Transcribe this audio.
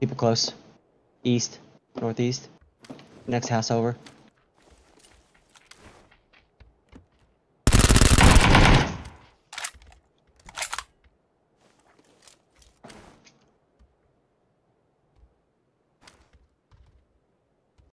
People close. East. Northeast. Next house over.